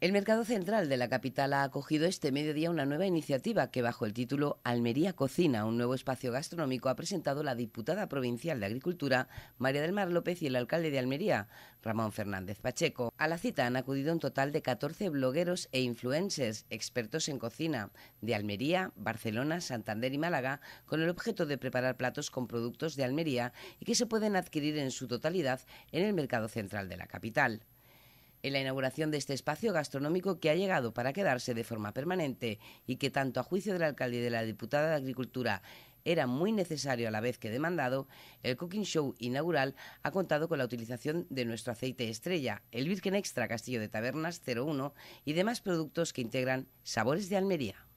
El mercado central de la capital ha acogido este mediodía una nueva iniciativa que bajo el título Almería Cocina, un nuevo espacio gastronómico, ha presentado la diputada provincial de Agricultura, María del Mar López, y el alcalde de Almería, Ramón Fernández Pacheco. A la cita han acudido un total de 14 blogueros e influencers, expertos en cocina, de Almería, Barcelona, Santander y Málaga, con el objeto de preparar platos con productos de Almería y que se pueden adquirir en su totalidad en el mercado central de la capital en la inauguración de este espacio gastronómico que ha llegado para quedarse de forma permanente y que tanto a juicio del alcalde y de la diputada de Agricultura era muy necesario a la vez que demandado, el Cooking Show inaugural ha contado con la utilización de nuestro aceite estrella, el Virgen Extra Castillo de Tabernas 01 y demás productos que integran sabores de Almería.